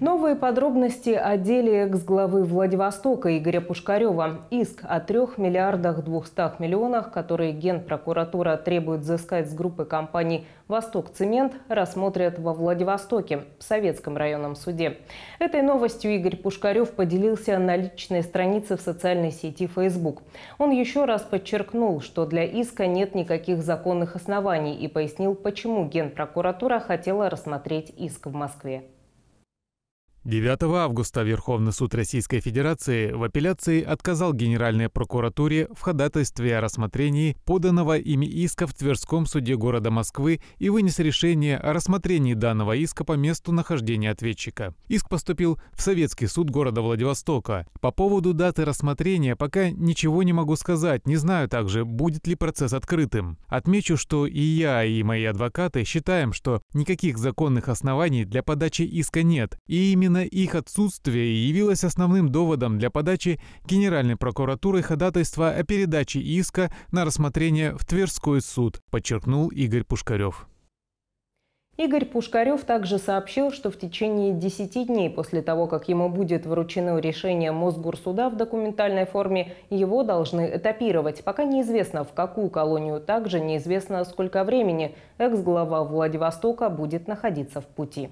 Новые подробности о деле экс-главы Владивостока Игоря Пушкарева. Иск о 3 миллиардах 200 миллионах, которые Генпрокуратура требует взыскать с группы компаний «Восток Цемент», рассмотрят во Владивостоке, в Советском районном суде. Этой новостью Игорь Пушкарев поделился на личной странице в социальной сети Facebook. Он еще раз подчеркнул, что для иска нет никаких законных оснований и пояснил, почему Генпрокуратура хотела рассмотреть иск в Москве. 9 августа Верховный суд Российской Федерации в апелляции отказал Генеральной прокуратуре в ходатайстве о рассмотрении поданного ими иска в Тверском суде города Москвы и вынес решение о рассмотрении данного иска по месту нахождения ответчика. Иск поступил в Советский суд города Владивостока. По поводу даты рассмотрения пока ничего не могу сказать, не знаю также, будет ли процесс открытым. Отмечу, что и я, и мои адвокаты считаем, что никаких законных оснований для подачи иска нет, и именно Именно их отсутствие явилось основным доводом для подачи Генеральной прокуратуры ходатайства о передаче иска на рассмотрение в Тверской суд, подчеркнул Игорь Пушкарев. Игорь Пушкарев также сообщил, что в течение 10 дней после того, как ему будет вручено решение Мосгорсуда в документальной форме, его должны этапировать. Пока неизвестно, в какую колонию, также неизвестно, сколько времени экс-глава Владивостока будет находиться в пути.